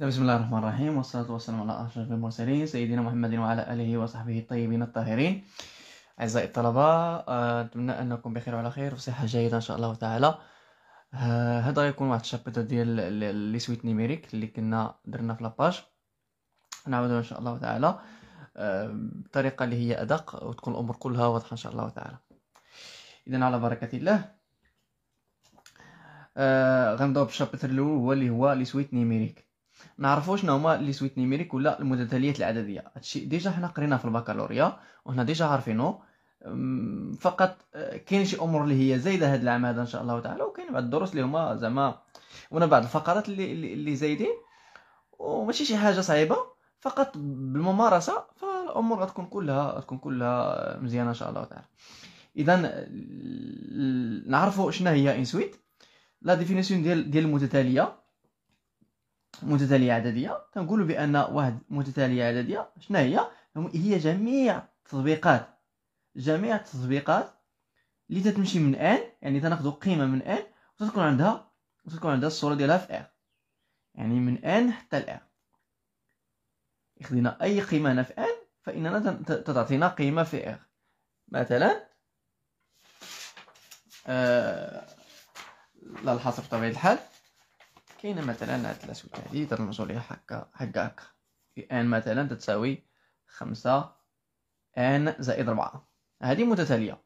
نعم، بسم الله الرحمن الرحيم والصلاة والسلام على أشرف المرسلين سيدنا محمد وعلى آله وصحبه الطيبين الطاهرين أعزائي الطلبة أتمنى آه، أنكم بخير وعلى خير وصحة جيدة إن شاء الله تعالى آه، هذا غيكون واحد الشابتر ديال لي سويت نيميريك اللي كنا درنا في لاباج نعاودو إن شاء الله تعالى آه، بطريقة اللي هي أدق وتكون الأمور كلها واضحة إن شاء الله تعالى إذا على بركة الله غنبداو بالشابتر الأول هو لي سويت نيميريك نعرفوا شنو هما لي سويت نيميريك ولا المتتاليات العدديه هادشي ديجا حنا قرينا في البكالوريا وهنا ديجا عارفينو فقط أه، كاين شي امور اللي هي زايده هاد العام هذا ان شاء الله تعالى وكاين بعض الدروس اللي هما زعما ونا بعض الفقرات اللي اللي زايدين وماشي شي حاجه صعيبه فقط بالممارسه فالامور غتكون كلها غتكون كلها مزيانه ان شاء الله تعالى اذا نعرفوا شنو هي انسويت لا ديفينيسيون ديال ديال المتتاليه متتاليه عدديه تنقولوا بان واحد متتاليه عدديه شنو هي هي جميع التطبيقات جميع التطبيقات اللي تتمشي من ان يعني تناخذ قيمه من ان وتكون عندها وتكون عندها الصوره ديالها في ار يعني من ان حتى ار خدينا اي قيمه هنا في ان فاننا تعطينا قيمه في ار مثلا آه لا الحصر بطبيعه الحال كاينه مثلا هاد الاسود هادي تنرجعو ليها هكا هكا هكا في ان مثلا تتساوي خمسة ان زائد ربعة هادي متتالية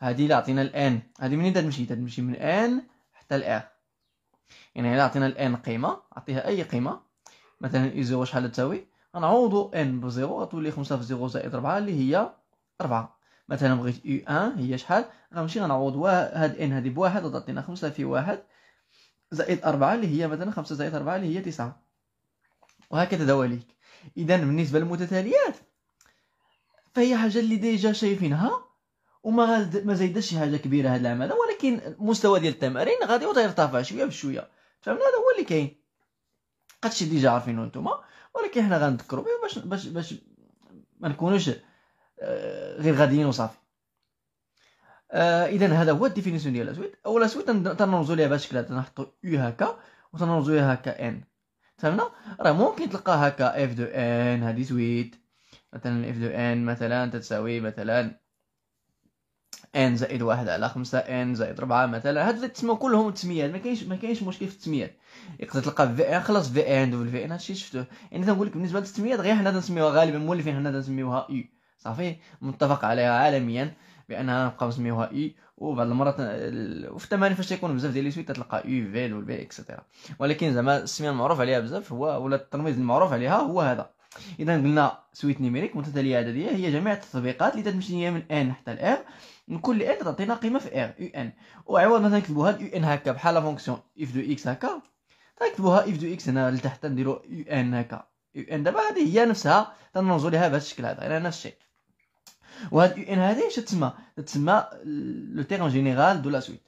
هادي الا عطينا الان هادي منين تمشي تمشي من ان حتى الان يعني الا عطينا الان قيمة عطيها اي قيمة مثلا اي زيرو شحال تساوي غنعوضو ان بزيرو غتولي خمسة في زيرو زائد ربعة اللي هي ربعة مثلا بغيت اي ان هي شحال غنمشي غنعوض هاد ان هادي بواحد وتعطينا خمسة في واحد زائد 4 اللي هي مثلا 5 زائد 4 اللي هي 9 وهكذا دواليك اذا بالنسبه للمتتاليات فهي حاجه اللي ديجا شايفينها وما ما زايدش شي حاجه كبيره هذا العام ولكن المستوى ديال التمارين غادي يرتفع شويه بشويه فهمنا هذا هو اللي كاين هادشي ديجا عارفينه نتوما ولكن حنا غنذكروا باش باش باش ما نكونوش آه، غير غاديين وصافي آه اذا هذا هو الديفينيسيون ديال لاسويت او لاسويت تنرمزو ليها بهذا الشكل تنحطو يو هكا وتنرمزو ليها هكا ان فهمنا راه ممكن تلقى هكا اف دو ان هذه سويت مثلا اف دو ان مثلا تتساوي مثلا ان زائد واحد على خمسة ان زائد ربعة مثلا هاد اللي تسمو كلهم تسميات ما كاينش ما كاينش مشكل في التسميات يقدر تلقى في ان خلاص في ان دبل في ان هادشي شفتوه يعني تنقول لك بالنسبه للتسميات غير حنا تنسميوها غالبا مولفين حنا تنسميوها يو صافي متفق عليها عالميا بانها نبقاو نسميوها اي وبعض المرات وفي الثمانية فاش تيكون بزاف ديال لي سويت تلقى اي فيل والبي اكسيتيرا ولكن زعما السميه المعروف عليها بزاف هو ولا الترميز المعروف عليها هو هذا اذا قلنا سويت نيميريك متتاليه عدديه هي جميع التطبيقات اللي تتمشي من ان حتى الام من كل ان تعطينا قيمه في ار يو ان وعوض مثلا نكتبوها يو ان هكا بحال لا فونكسيون اف دو اكس هكا تكتبوها اف دو اكس هنا لتحت نديرو يو ان هكا يو ان دابا هذه هي نفسها تنرمزو لها بهذا الشكل هذا يعني نفس الشيء وهاد يو ان هذه اش تسمى تسمى لو تيرم جينيرال دو لا سويت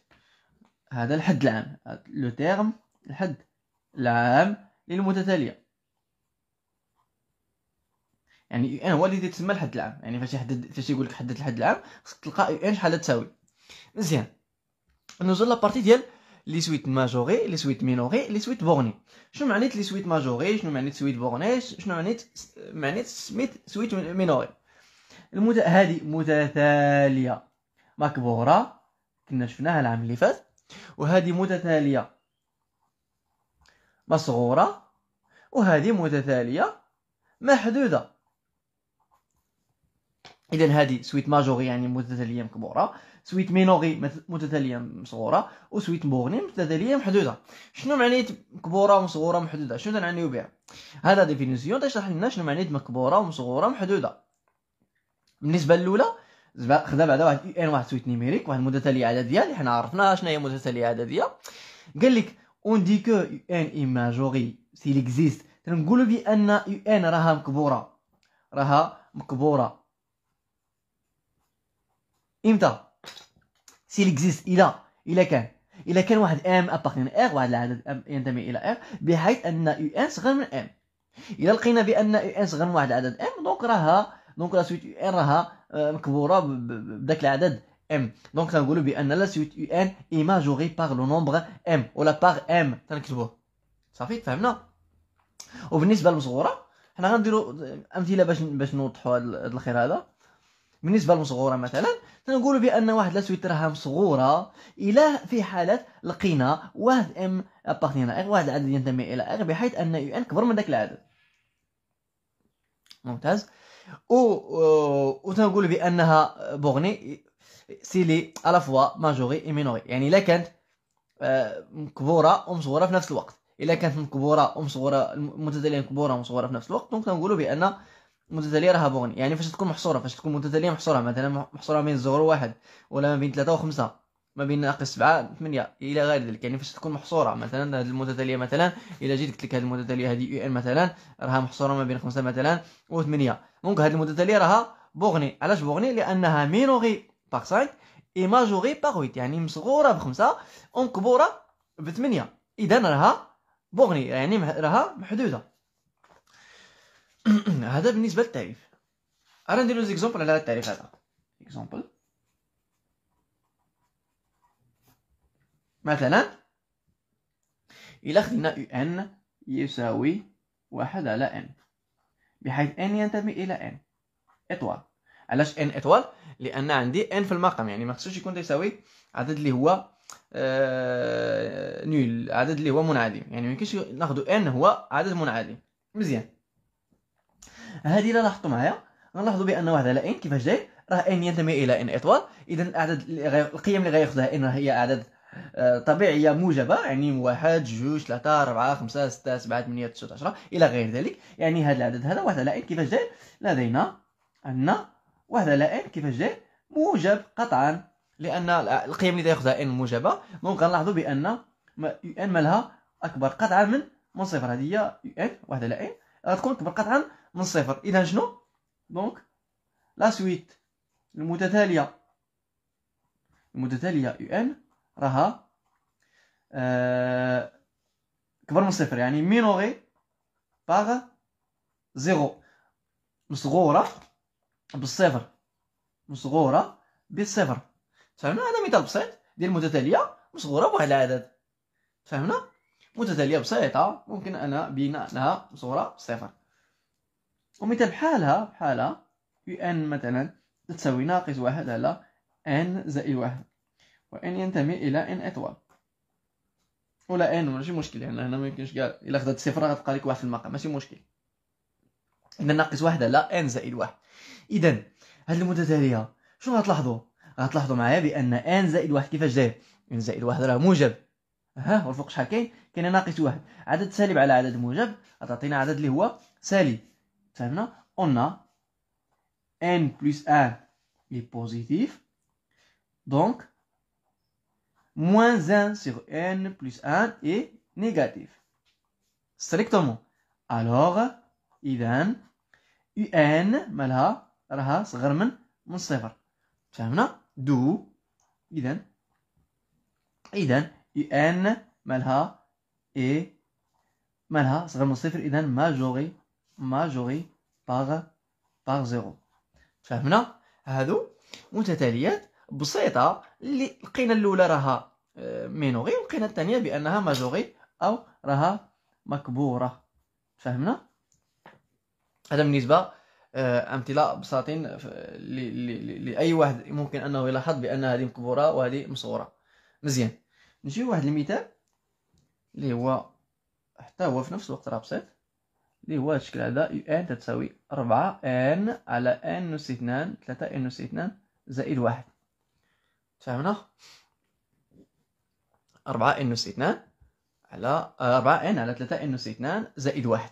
هذا الحد العام لو تيرم الحد العام للمتتاليه يعني يو ان هو اللي تسمى الحد العام يعني فاش يحدد فاش يقول لك حدد الحد العام خصك تلقى يو ان شحال تساوي مزيان نوزو لا بارتي ديال لي سويت ماجوري لي سويت مينوري لي سويت بورني شنو معنيت لي سويت ماجوري شنو معنيت سويت بورني شنو معنيت معنيت سميت سويت مينوري المت... هذه متتاليه مكبوره كنا شفناها العام اللي فات وهذه متتاليه مصغوره وهذه متتاليه محدوده اذا هذه سويت ماجوري يعني متتاليه مكبوره سويت مينوري متتاليه مصغوره وسويت بوغني متتاليه محدوده شنو معنيه مكبوره ومصغوره محدوده شنو تنعنيو بها هذا ديفينيسيون تشرح لنا شنو معنيه مكبوره ومصغوره محدوده بالنسبه للاولى زعما خدا بعدا واحد يو ان واحد سويت نيميريك واحد المتتاليه عدديه اللي حنا عرفناها شنو هي متتاليه عدديه قال لك اون دي كو يو ان اي ماجوري سي ليكزيست تنقولوا بان يو ان راها مكبوره راها مكبوره امتى سي ليكزيست الى الى كان الى كان واحد ام ابارتين ار واحد العدد ام ينتمي الى ار بحيث ان يو ان صغير من ام الى لقينا بان يو ان صغير من واحد العدد ام دونك راها دونك لا سويت يو ان راها آه، مكبوره بداك العدد ام دونك تنقولوا بان لا سويت يو ان ايماجوري باغ لو نومبر ام ولا باغ ام تنكتبوه صافي تفهمنا وبالنسبه للمصغوره حنا غنديروا امثله باش باش نوضحوا هذا الخير هذا بالنسبه للمصغوره مثلا تنقولوا بان واحد لا سويت راها مصغوره الى في حاله لقينا واحد ام ابارتينا اغ واحد العدد ينتمي الى اغ بحيث ان يو ان كبر من ذاك العدد ممتاز و آه، تنقول بانها بوغني سي لي على فوا ماجوري اي مينوري يعني الا كانت آه، مكبوره ومصغوره في نفس الوقت الا كانت مكبوره ومصغوره متتاليه مكبوره ومصغوره في نفس الوقت دونك تنقولوا بان متتاليه راها بوغني يعني فاش تكون محصوره فاش تكون متتاليه محصوره مثلا محصوره بين الزهر واحد ولا ما بين ثلاثه وخمسه ما بين ناقص سبعة ثمانية إلى غير ذلك يعني فاش تكون محصورة مثلا هاد المتتالية مثلا إلى جيت قلت لك المتتالية هادي يو إن مثلا راها محصورة ما بين خمسة مثلا وثمانية دونك هاد المدلله راها بوغني علاش بوغني لانها مينوري باغ 5 اي ماجوري باغ 8 يعني مصغوره بخمسه ومكبوره بثمانيه اذا راها بوغني يعني راها محدوده هذا بالنسبه للتعريف انا نديرو زيكزومبل على التعريف هذا اكزومبل مثلا الى خدنا ان يساوي واحد على ان بحيث ان ينتمي الى ان اطوال علاش ان اطوال لان عندي ان في المقام يعني ما خصوش يكون تساوي عدد اللي هو آه نول عدد اللي هو منعدم يعني ما يمكنش ناخذ ان هو عدد منعدم مزيان هذه لا لاحظتوا معايا نلاحظوا بان واحد على ان كيفاش داير راه ان ينتمي الى ان اطوال اذا الاعداد القيم اللي غياخذها ان هي اعداد آه، طبيعيه موجبه يعني واحد جوج ثلاثه اربعه خمسه سته سبعه ثمانيه تسعه عشره الى غير ذلك يعني هذا العدد هذا واحد على ان كيفاش داير لدينا ان واحد على ان كيفاش داير موجب قطعا لان القيم اللي تاخذها ان موجبه دونك غنلاحظوا بان ان مالها اكبر قطعا من من صفر هذه هي ان واحد على ان غتكون اكبر قطعا من صفر اذا شنو دونك لا سويت المتتاليه المتتاليه ان راها آه، كبر من صفر يعني مينوغي باغ زيرو مصغورة بالصفر مصغورة بالصفر فهمنا هذا مثال بسيط ديال متتالية مصغورة بواحد العدد فهمنا متتالية بسيطة ممكن أنا بينا لها مصغورة بالصفر ومثال بحالها بحالها في ان مثلا تساوي ناقص واحد على ان زائد واحد وان ينتمي الى ان اطوال ولا ان ماشي مشكل يعني هنا ما يمكنش كاع الا خدات صفر غتبقى لك واحد في المقام ماشي مشكل اذا ناقص واحد على ان زائد واحد اذا هاد المتتاليه شنو غتلاحظوا غتلاحظوا معايا بان ان زائد واحد كيفاش داير ان زائد واحد راه موجب ها والفوق شحال كاين كاين ناقص واحد عدد سالب على عدد موجب غتعطينا عدد اللي هو سالب فهمنا قلنا ان بلس ان لي بوزيتيف دونك moins 1 sur n plus 1 est négatif. strictement. alors إذا un مالها راها صغر من من صفر فهمنا دو إذا إذا un مالها إيه مالها صغر من صفر إذا ماجوري ماجوري باغ باغ زيرو فهمنا هادو متتاليات بسيطة اللي لقينا الأولى راها مينوغي وكاينه الثانية بأنها مازوغي أو راها مكبورة فهمنا هذا بالنسبة آه، أمثلة بساطين لأي واحد ممكن أنه يلاحظ بأن هذه مكبورة وهذه مصغورة مزيان نجي واحد المثال اللي هو حتى هو في نفس الوقت راه بسيط اللي هو هذا الشكل هذا يو ان تتساوي 4 ان على ان اس 2 3 ان اس 2 زائد 1 فهمنا 4 إنه اس 2 على 4 آه، إن على 3 إنه اس 2 زائد 1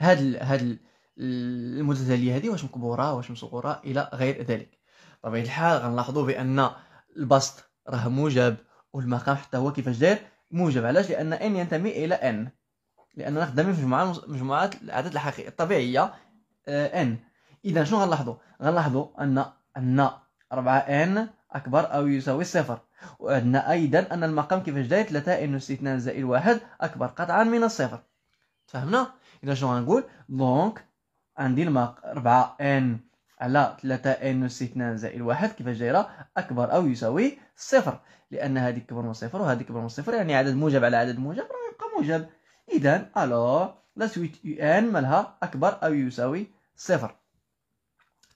هاد هاد المتتالية هذه واش مكبورة واش مصغورة إلى غير ذلك بطبيعة الحال غنلاحظوا بأن البسط راه موجب والمقام حتى هو كيفاش داير موجب علاش لأن إن ينتمي إلى إن لأننا خدامين في مجموعات العدد الحقيقي الطبيعية آه، إن إذا شنو غنلاحظوا غنلاحظوا أن أن 4 إن أكبر أو يساوي الصفر وعندنا أيضا أن المقام كيفاش داير 3 إنه استثنان زائد واحد أكبر قطعا من الصفر تفهمنا إذا شنو غنقول دونك عندي المق 4 إن على 3 إن أس 2 زائد واحد كيفاش دايرة أكبر أو يساوي صفر لأن هذه كبر من صفر وهذه كبر من صفر يعني عدد موجب على عدد موجب راه يبقى موجب إذا ألو لا سويت إن مالها أكبر أو يساوي صفر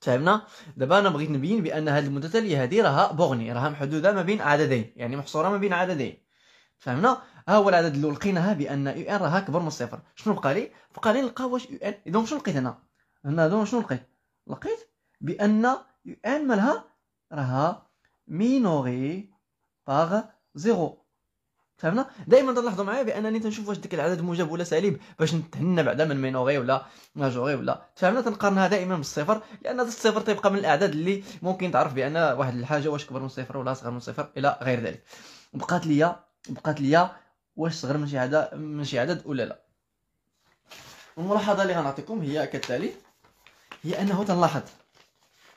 فهمنا دابا انا بغيت نبين بان هذه المتتاليه هذه راها بوغني راها محدوده ما بين عددين يعني محصوره ما بين عددين فهمنا ها هو العدد اللي لقيناها بان يو ان راها كبر من الصفر شنو بقى لي بقى لي نلقى واش يو ان اذا شنو لقيت هنا هنا دونك شنو لقيت لقيت بان يو ان مالها راها مينوري باغ زيرو فهمنا دائما تلاحظوا معايا بانني تنشوف واش ديك العدد موجب ولا سالب باش نتهنى بعدا من مينوغي ولا ماجوري ولا فهمنا تنقارنها دائما بالصفر لان الصفر تيبقى من الاعداد اللي ممكن تعرف بان واحد الحاجه واش كبر من صفر ولا صغر من صفر الى غير ذلك بقات ليا بقات ليا واش صغر من شي عدد من شي عدد ولا لا الملاحظه اللي غنعطيكم هي كالتالي هي انه تنلاحظ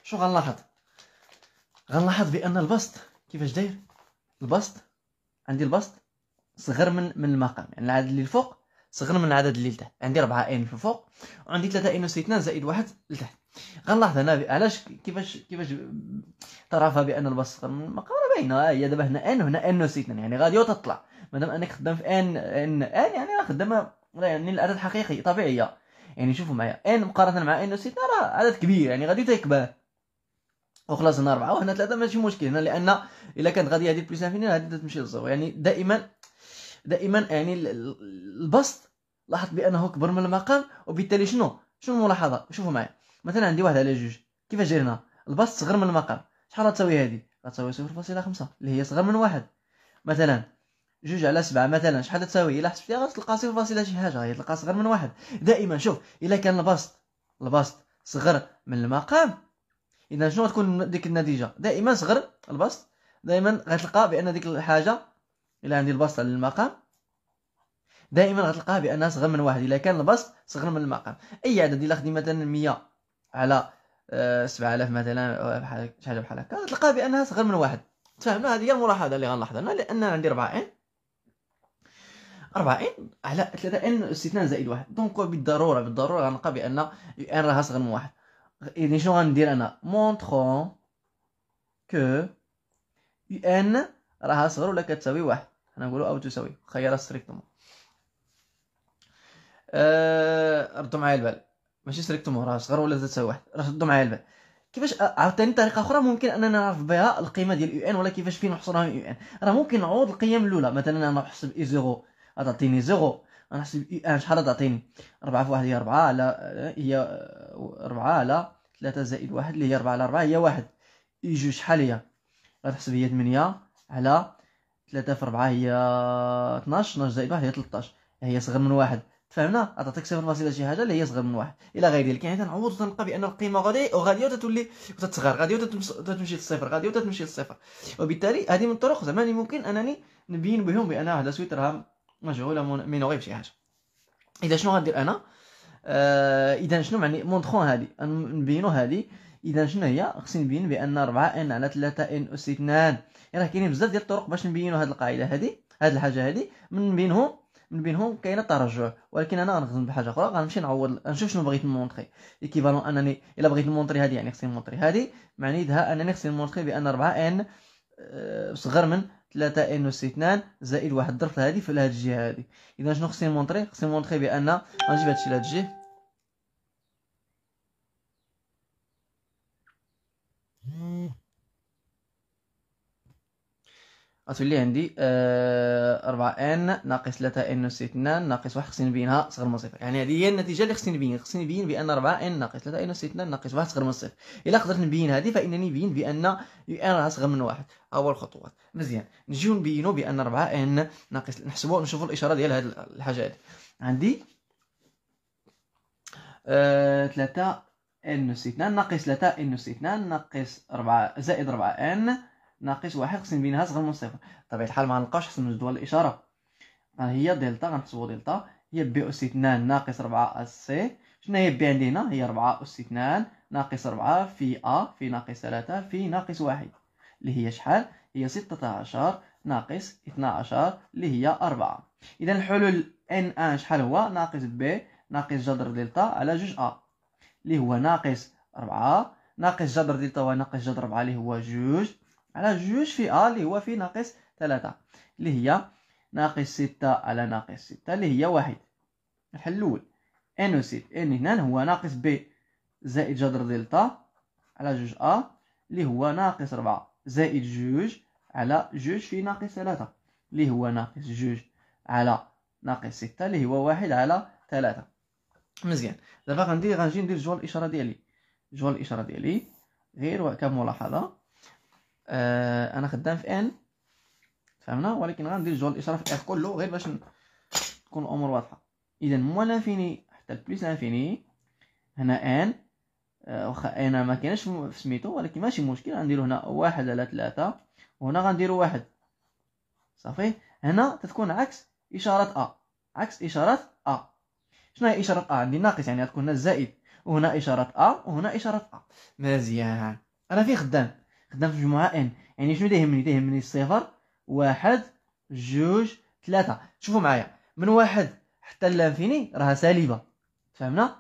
شو غنلاحظ غنلاحظ بان البسط كيفاش داير البسط عندي البسط صغر من من المقام يعني العدد اللي الفوق صغر من العدد اللي لتحت عندي يعني 4 ان في الفوق وعندي 3 ان اس 2 زائد 1 لتحت غنلاحظ هنا علاش كيفاش كيفاش طرفها بان البسط صغر من المقام راه باينه آه، هي دابا هنا ان وهنا ان اس 2 يعني غادي تطلع مادام انك خدام في ان ان ان يعني راه خدام يعني العدد حقيقي طبيعيه يعني شوفوا معايا ان مقارنه مع ان اس 2 راه عدد كبير يعني غادي تكبر وخلاص هنا 4 وهنا 3 ماشي مشكل هنا لأن إلا كانت غادي هذه بلس انفيني هذه تمشي للزيرو يعني دائما دائما يعني البسط لاحظت بانه كبر من المقام وبالتالي شنو شنو الملاحظه شوفوا معايا مثلا عندي واحد على جوج كيفاش جرينا البسط صغر من المقام شحال تساوي هذه غتساوي 0.5 اللي هي صغر من واحد مثلا جوج على سبعة مثلا شحال تساوي الا حسبتيها غتلقى صفر فاصلة شي حاجة هي تلقى صغر من واحد دائما شوف الا كان البسط البسط صغر من المقام اذا شنو غتكون ديك النتيجة دائما صغر البسط دائما غتلقى بان ديك الحاجة الى عندي البسط على المقام دائما غتلقاه بان صغر من واحد الا كان البسط صغر من المقام اي عدد الا خدي مثلا 100 على 7000 آه، مثلا بحال حاجه بحال هكا غتلقاه بانها صغر من واحد تفهمنا هذه هي الملاحظه اللي غنلاحظها انا لان عندي 4 ان 4 ان على 3 ان استثناء زائد واحد دونك بالضروره بالضروره غنلقى بان ان راها صغر من واحد يعني شنو غندير انا مونترون كو ان راها صغر ولا كتساوي واحد نقولوا او تساوي خيار ستريكتومون ا آه، ردوا معايا البال ماشي ستريكتومون راه صغر ولا زاد تساوي واحد راه ردوا معايا البال كيفاش آه، عاوتاني طريقه اخرى ممكن اننا نعرف بها القيمه ديال يو ان ولا كيفاش فين نحصرها يو ان راه ممكن نعوض القيم الاولى مثلا انا نحسب اي e زيرو غتعطيني زيرو انا نحسب يو e ان شحال تعطيني 4 في 1 هي 4 على آه، هي 4 على 3 زائد 1 اللي هي 4 على 4 هي 1 اي جو شحال هي غتحسب هي 8 على 3 في 4 هي 12 12 زائد 1 هي 13 هي صغر من واحد تفهمنا تعطيك صفر فاصله شي حاجه اللي هي صغر من واحد الى غير ذلك يعني تنعوض وتلقى بان القيمه غادي وغادي وتتولي وتتصغر غادي وتتمشي للصفر غادي وتتمشي للصفر وبالتالي هذه من الطرق زعما اللي ممكن انني نبين بهم بان هذا سويت راه مشغوله مينوغي بشي حاجه اذا شنو غندير انا آه اذا شنو معني مونتخون هذه نبينو هذه اذا شنو هي خصني نبين بان 4 ان على 3 ان اس 2 راه كاينين بزاف ديال الطرق باش نبينوا هذه القاعده هذه هذه الحاجه هذه من بينهم من بينهم كاين الترجع ولكن انا غنخدم بحاجه اخرى غنمشي نعوض نشوف شنو بغيت نمونطري ايكيفالون انني الا بغيت نمونطري هذه يعني خصني نمونطري هذه معنيتها انني خصني نمونطري بان 4 ان آه، صغر من 3 ان اس 2 زائد واحد الظرف هذه في هذه الجهه هذه اذا شنو خصني نمونطري خصني نمونطري بان غنجيب هذا الشيء لهاد الجهه غتولي عندي آه، أربعة ان ناقص ثلاثة ان اس اثنان ناقص واحد خصني نبينها صغر من صفر يعني هذه هي النتيجة اللي خصني نبين خصني نبين بأن أربعة ان ناقص ثلاثة ان اس اثنان ناقص واحد صغر من صفر إلا قدرت نبين هذه فإنني نبين بأن ان راه صغر من واحد أول خطوات مزيان نجيو نبينو بأن أربعة ان ناقص نحسبو نشوفو الإشارة ديال هاد الحاجة هادي عندي آه، ثلاثة ان اس اثنان ناقص ثلاثة ان اس اثنان ناقص أربعة زائد أربعة ان ناقص واحد خصني نبينها صغر من صفر طبيعة الحال ما نلقاوش حسن من جدول الإشارة هي دلتا غنحسبو دلتا هي بي أس اثنان ناقص ربعة أس سي شنو هي بي عندي هنا هي ربعة أس اثنان ناقص ربعة في أ في ناقص ثلاثة في ناقص واحد اللي هي شحال هي ستة عشر ناقص اثنا عشر اللي هي أربعة إذا الحلول إن أن شحال هو ناقص بي ناقص جذر دلتا على جوج أ اللي هو ناقص ربعة ناقص جذر دلتا وناقص جذر ربعة اللي هو جوج على جوج في ا اللي هو في ناقص ثلاثة اللي هي ناقص ستة على ناقص ستة اللي هي واحد الحل الأول ان أوسيت ان هنا هو ناقص ب زائد جذر دلتا على جوج ا اللي هو ناقص ربعة زائد جوج على جوج في ناقص ثلاثة اللي هو ناقص جوج على ناقص ستة اللي هو واحد على ثلاثة مزيان دابا غندير غنجي ندير جوال الإشارة ديالي جوال الإشارة ديالي غير كملاحظة آه انا خدام في ان فهمنا ولكن غندير جوال الاشاره في كله غير باش تكون الامور واضحه اذا مو لانفيني حتى البليس لانفيني هنا ان آه واخا انا ما كاينش في سميتو ولكن ماشي مشكل غنديرو هنا واحد على ثلاثة وهنا غنديرو واحد صافي هنا تتكون عكس اشاره ا عكس اشاره ا شنو هي اشاره ا عندي ناقص يعني غتكون هنا زائد وهنا اشاره ا وهنا اشاره ا مزيان انا فين خدام في مجموعة ان يعني شنو تيهمني تيهمني صفر واحد جوج ثلاثة شوفوا معايا من واحد حتى لانفيني راها سالبة فهمنا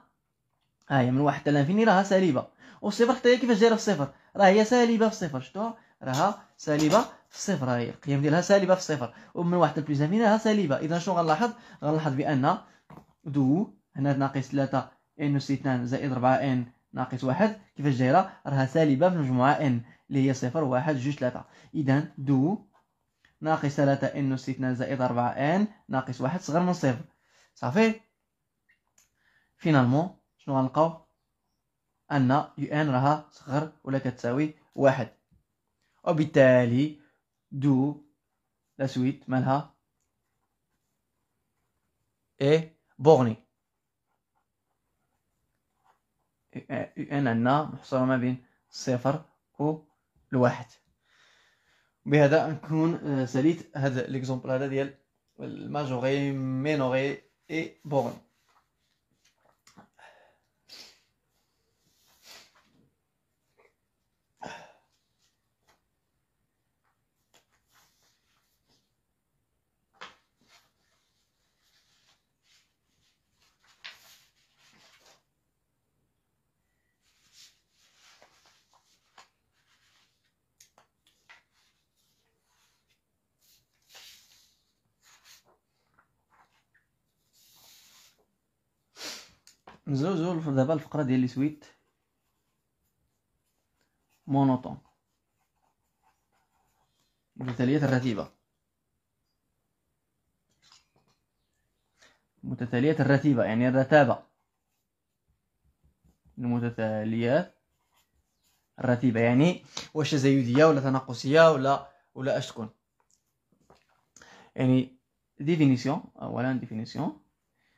ها هي من واحد حتى لانفيني راها سالبة والصفر حتى هي كيفاش دايره في الصفر راه هي سالبة في الصفر شفتوها راها سالبة في الصفر هي القيم ديالها سالبه في الصفر ومن واحد حتى لبلوس لانفيني راها سالبه اذا شنو غنلاحظ غنلاحظ بان دو هنا ناقص ثلاثة ان اس اثنان زائد ربعة ان ناقص واحد كيفاش دايره راها سالبه في المجموعه ان اللي هي صفر واحد جوج ثلاثة اذا دو ناقص ثلاثة ان اس اثنان زائد أربعة ان ناقص واحد صغر من صفر صافي فينالمون شنو غنلقاو ان يو ان راها صغر ولا كتساوي واحد وبالتالي دو لا سويت مالها اي بورني يو ان عندنا محصورة ما بين الصفر و الواحد بهذا نكون آه، ساليت هذا ليكزومبل هذا ديال الماجوري مينوغي اي بورن نزوزو دابا الفقره ديال لي سويت مونوطون مثاليه الرتيبه متتاليه الرتيبه يعني الرتابه المتتاليات الرتيبه يعني واش تزايديه ولا تناقصيه ولا ولا اش تكون يعني ديفينيسيون اولا ديفينيسيون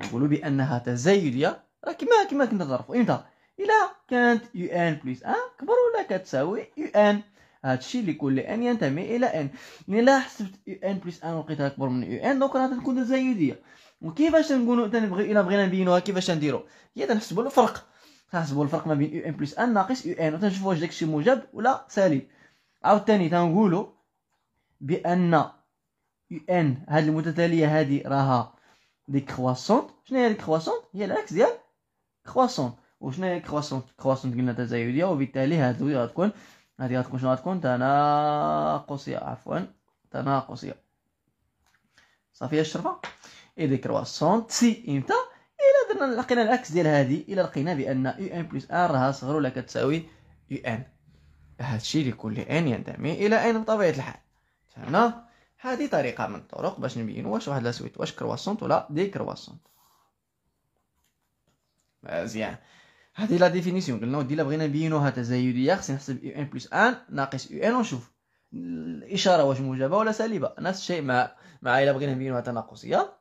نقولوا بانها تزايديه راه كما كما كنا نعرفوا امتى الا كانت يو ان بلس ان كبر ولا كتساوي يو ان هادشي اللي كل ان ينتمي الى ان الا حسبت يو ان بلس ان ولقيتها اكبر من يو ان دونك راه تكون تزايديه وكيفاش نقولوا تنبغي الا بغينا نبينوها كيفاش نديروا هي تنحسبوا الفرق تنحسبوا الفرق ما بين يو ان بلس ان ناقص يو ان وتنشوفوا واش داكشي موجب ولا سالب عاوتاني تنقولوا بان يو ان هاد المتتاليه هادي راها دي كرواسونت شنو هي هذيك هي العكس ديال كرواسونت وشنو هي كرواسونت كرواسونت قلنا تزايديه وبالتالي هذه غتكون هذه غتكون شنو غتكون تناقصيه عفوا تناقصيه صافي الشرفه اي كرواسونت سي امتى الا درنا لقينا العكس ديال هذه الا لقينا بان يو ان بلس ار راها صغر ولا كتساوي يو ان هادشي لكل ان ينتمي الى ان بطبيعه الحال فهمنا هذه طريقة من الطرق باش نبين واش واحد لاسويت واش كرواسونت ولا دي كرواسونت مزيان هذه لا ديفينيسيون قلنا ودي لا بغينا نبينوها تزايدية خصني نحسب يو ان بلس ان ناقص يو ان ونشوف الإشارة واش موجبة ولا سالبة نفس الشيء مع مع إلا بغينا نبينوها تناقصية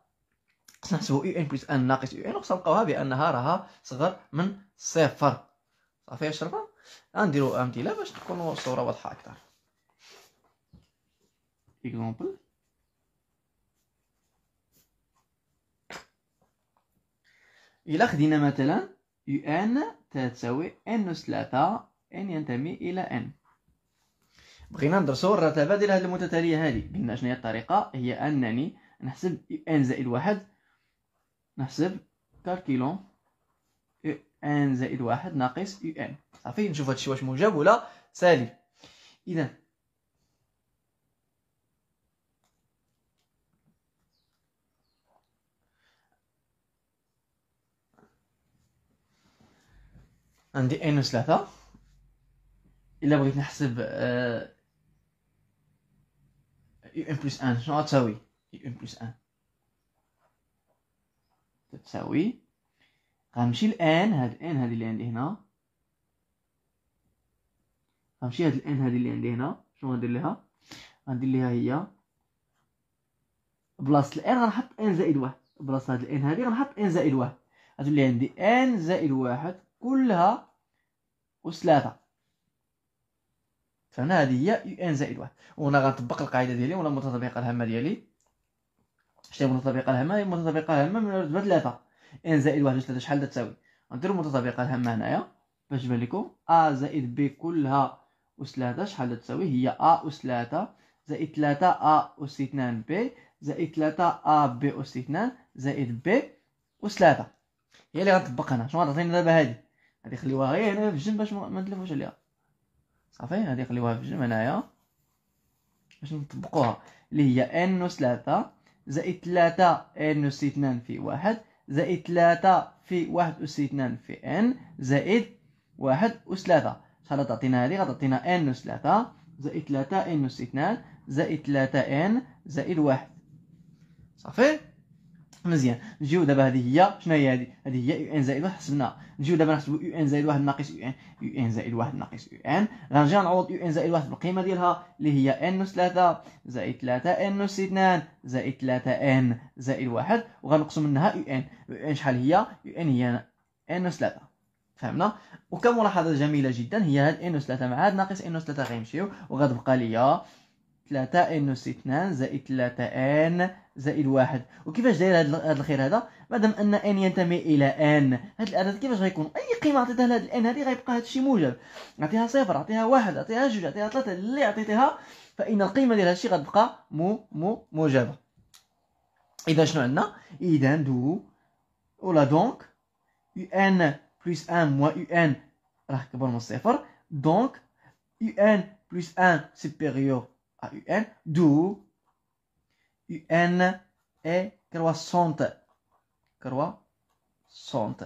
خصنا نحسبو يو ان بلس ان ناقص يو ان وخصنا نلقاوها بأنها راها صغر من صفر صافي يا شرفة غنديرو أمثلة باش تكون الصورة واضحة أكثر example الى خدينا مثلا يو ان تساوي ان أس ثلاثة ان ينتمي إلى ان بغينا ندرسو الرتابة ديال هذه المتتالية هذه قلنا شنو هي الطريقة هي أنني نحسب يو ان زائد واحد نحسب كالكيلون يو ان زائد واحد ناقص يو ان صافي نشوف هادشي واش موجب ولا سالب إذا عندي ان أس ثلاثة الا بغيت نحسب آه، يو ان بلس ان شنو غتساوي يو ان بلس ان تساوي غنمشي لان هاد ان هادي اللي عندي هنا غنمشي هاد الان هادي اللي عندي هنا شنو غندير ليها غندير ليها هي بلاصه الان غنحط ان زائد واحد بلاصه هاد الان هادي غنحط ان زائد واحد غتولي عندي ان زائد واحد كلها أس ثلاثة فهنا هذه هي يو ان زائد واحد وهنا غنطبق القاعدة ديالي ولا المتطابقة الهامة ديالي شتي المتطابقة الهامة هي المتطابقة الهامة من رتبة ثلاثة ان زائد واحد ثلاثة شحال تساوي غندير المتطابقة الهامة هنايا باش تبان لكم ا زائد بي كلها أس ثلاثة شحال تساوي هي ا أس ثلاثة زائد ثلاثة ا أس اثنان بي زائد ثلاثة ا بي أس اثنان زائد بي أس ثلاثة هي اللي غنطبق هنا شنو غتعطيني دابا هادي غادي يخليوها غير هنايا في الجنب باش ما نتلفوش عليها صافي غادي يخليوها في الجنب هنايا باش نطبقوها اللي هي ان اس 3 زائد 3 ان اس 2 في 1 زائد 3 في 1 اس 2 في ان زائد 1 اس 3 شحال تعطينا هذه غتعطينا ان اس 3 زائد 3 ان اس 2 زائد 3 ان زائد 1 صافي مزيان نجيو دابا هذه هي شنو هي هذه هذه هي يو ان زائد واحد حسبنا نجيو دابا نحسبوا يو ان زائد واحد ناقص يو ان يو ان زائد واحد ناقص يو ان غنجي نعوض يو ان زائد واحد بالقيمه ديالها اللي هي ان نص 3 زائد 3 ان نص 2 زائد 3 ان زائد واحد وغنقسم منها يو ان يو ان شحال هي يو ان هي ان نص 3 فهمنا وكملاحظه جميله جدا هي هاد ان نص 3 مع هاد ناقص ان نص 3 غيمشيو وغتبقى ليا 3 انوس 2 زائد 3 ان زائد 1 وكيفاش داير هذا الخير هذا مادام ان ان ينتمي الى ان هذا الاعداد كيفاش غيكون اي قيمه عطيتها لهذا الان هذه غيبقى هذا الشيء موجب عطيها صفر عطيها واحد عطيها جوج عطيها ثلاثه اللي عطيتيها فان القيمه ديال هذا الشيء غتبقى مو مو موجبه اذا شنو عندنا اذا دو ولا دونك يو ان بلس ان موا يو ان راه كبر من الصفر دونك يو ان بلس ان سوبيريور A-U-N, do, U-N est croissante. Croissante.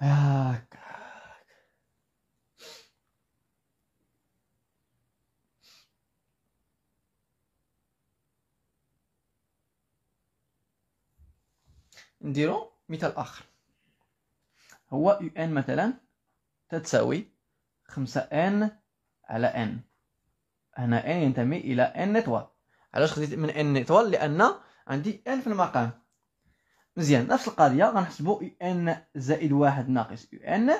Ah, نديرو مثال اخر هو يو ان مثلا تتساوي خمسة ان على ان هنا ان ينتمي الى ان اطوال علاش خديت من ان اطوال لان عندي ان في المقام مزيان نفس القضيه غنحسبوا ان زائد واحد ناقص ان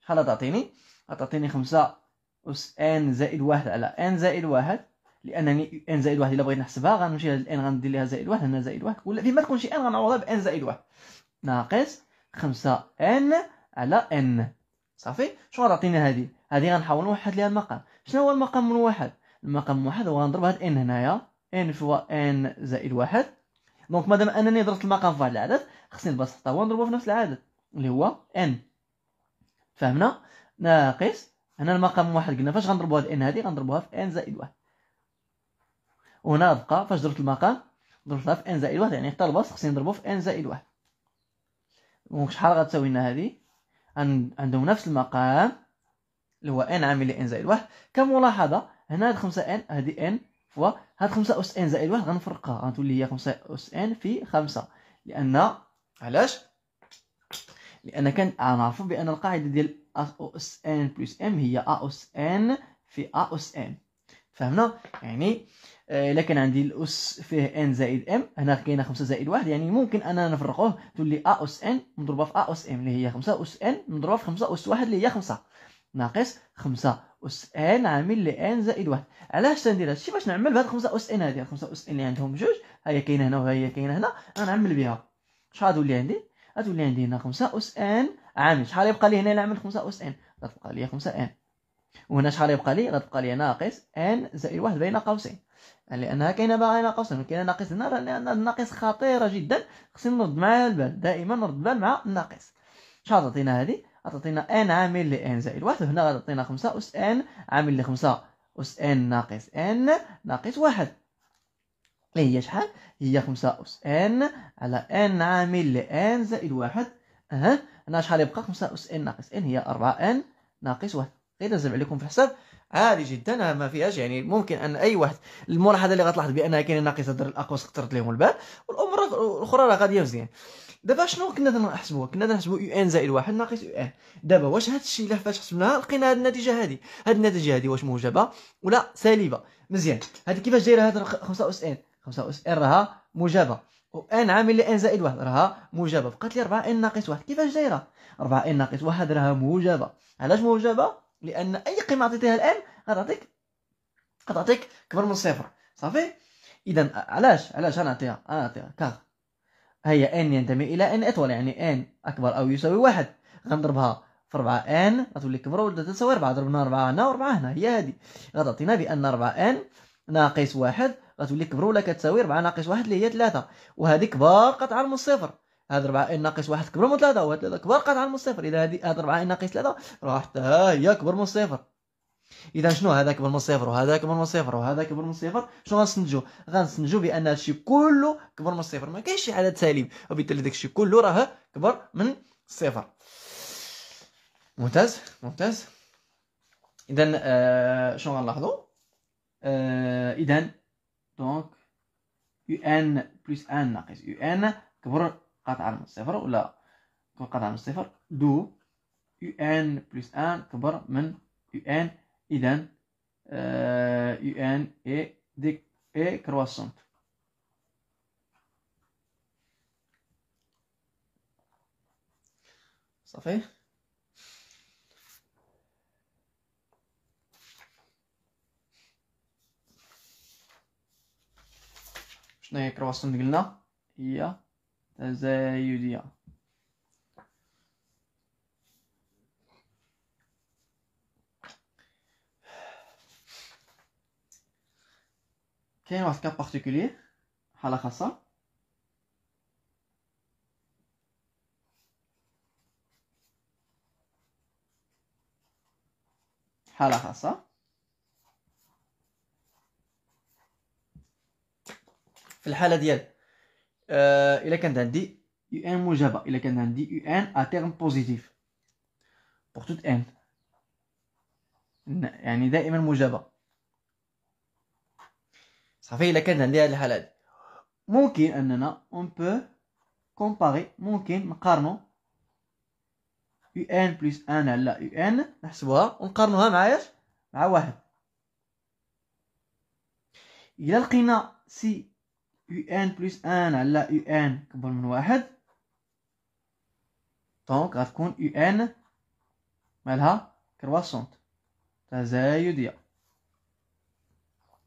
شحال تعطيني غتعطيني خمسة اس ان زائد واحد على ان زائد واحد لانني ان زائد واحد الا بغيت نحسبها غنمشي لهاد ان غندير ليها زائد واحد هنا زائد واحد ولا فين ما تكونش ان غنعوضها بان زائد واحد ناقص خمسة ان على ان صافي شنو غتعطيني هادي هادي غنحاول نوحد ليها المقام شنو هو المقام من واحد المقام واحد وغنضرب هاد ان هنايا ان فوا ان زائد واحد دونك مادام انني درت المقام فواحد العدد خصني نلبس حتى هو نضربو في نفس العدد اللي هو ان فهمنا ناقص هنا المقام واحد قلنا فاش غنضربو هاد ان هادي غنضربوها في ان زائد واحد وهنا بقى فاش درت المقام ضربتها في ان زائد واحد يعني حتى البسط خصني نضربو في ان زائد واحد دونك شحال غتساوي لنا هادي عندهم نفس المقام اللي هو ان عامل ان زائد واحد كملاحظه هنا هاد 5 ان هادي ان فوا هاد 5 اس ان زائد واحد غنفرقها غتولي هي 5 اس ان في 5 لان علاش لان كان غنعرفوا بان القاعده ديال ا اس ان بلس ام هي ا اس ان في ا اس ان فهمنا يعني آه، الا كان عندي الاس فيه ان زائد ام هنا كاينه 5 زائد 1 يعني ممكن انا نفرقوه تولي ا اس ان مضروبه في ا اس ام اللي هي 5 اس ان مضروبه في 5 اس 1 اللي هي 5 ناقص 5 أس إن عامل لإن زائد واحد علاش تندير هادشي باش نعمل بهاد 5 أس إن هادي 5 أس إن اللي عندهم جوج ها هي كاينه هنا وهي كاينه هنا غنعمل بها شحال غتولي عندي غتولي عندي هنا 5 أس إن عامل شحال يبقى لي هنا إلا عملت 5 أس إن غتبقى لي 5 إن وهنا شحال يبقى لي غتبقى لي ناقص إن زائد واحد بين قوسين لانها كاينه باغي ناقص كاينه ناقص هنا لان الناقص خطيره جدا خصني نرد معها البال دائما نرد البال مع الناقص شحال تعطينا هذه غتعطينا ان عامل لان زائد واحد وهنا غتعطينا خمسة أس ان عامل لخمسة أس ان ناقص ان ناقص واحد اللي هي شحال هي خمسة أس ان على ان عامل لان زائد واحد أها هنا شحال يبقى خمسة أس ان ناقص ان هي أربعة ان ناقص واحد غير إيه، نزل عليكم في الحساب عادي جدا ما فيهاش يعني ممكن ان اي واحد الملاحظه اللي غتلاحظ بانها كاينه ناقصه در الاقوس كثرت لهم البال والامور الاخرى راه غاديه مزيان دابا شنو كنا تنحسبوها كنا تنحسبو يو ان زائد واحد ناقص يو ان دابا واش هاد الشيء اللي فاش حسبناها لقينا هاد النتيجه هادي هاد النتيجه هادي واش موجبه ولا سالبه مزيان هاد كيفاش دايره هاد 5 اس ان 5 اس ان راها موجبه و ان عامل ان زائد واحد راها موجبه بقات لي 4 ان ناقص واحد كيفاش دايره 4 ان ناقص واحد راها موجبه علاش موجبه لان اي قيمه عطيتيها الان غتعطيك غتعطيك كبر من صفر صافي اذا علاش علاش انا نعطيها انا نعطيها كاغ هي ان ينتمي الى ان اطول يعني ان اكبر او يساوي واحد غنضربها في 4 ان غتولي كبر تساوي 4 ضربنا 4 هنا و4 هنا هي هذه غتعطينا بان 4 ان ناقص واحد غتولي كبر ولا كتساوي 4 ناقص واحد اللي هي 3 وهذه كبار قطعه من الصفر هاد 4 ان ناقص واحد كبر من 3 وهاد 3 كبار قطعه من الصفر اذا هذه هاد 4 ان ناقص 3 راه حتى هي كبر من الصفر اذا شنو هذاك قبل من صفر هذاك قبل من صفر هذاك قبل من صفر شنو غنسنجو غنسنجو بان هادشي كله كبر من صفر ما كاينش شي حاله سالب وبالتالي داكشي كله راه كبر من صفر ممتاز ممتاز اذا آه شنو غنلاحظوا آه اذا دونك يو ان بلس ان ناقص يو ان كبر قطعه من صفر ولا كبر قطعه من صفر دو يو ان بلس ان كبر من يو ان اذا آه، يو ان اي دي اي كرواسون صافي شنو هي كرواسون قلنا هي تزايديه كاين واحد كاب بارتيكولير حالة خاصة حالة خاصة في الحالة ديال آه إلا كانت عندي يو ان موجبة إلا كانت عندي يو ان ا تيرم بوزيتيف بور توت ان يعني دائما موجبة صافي الا كانت عندي هذه الحاله هذه ممكن اننا اون بو كومباري ممكن نقارنو يو ان بلس ان على يو ان نحسبوها ونقارنوها مع ايش مع واحد الى لقينا سي يو ان بلس ان على يو ان كبر من واحد دونك غتكون يو ان مالها كرواسونت تزايديه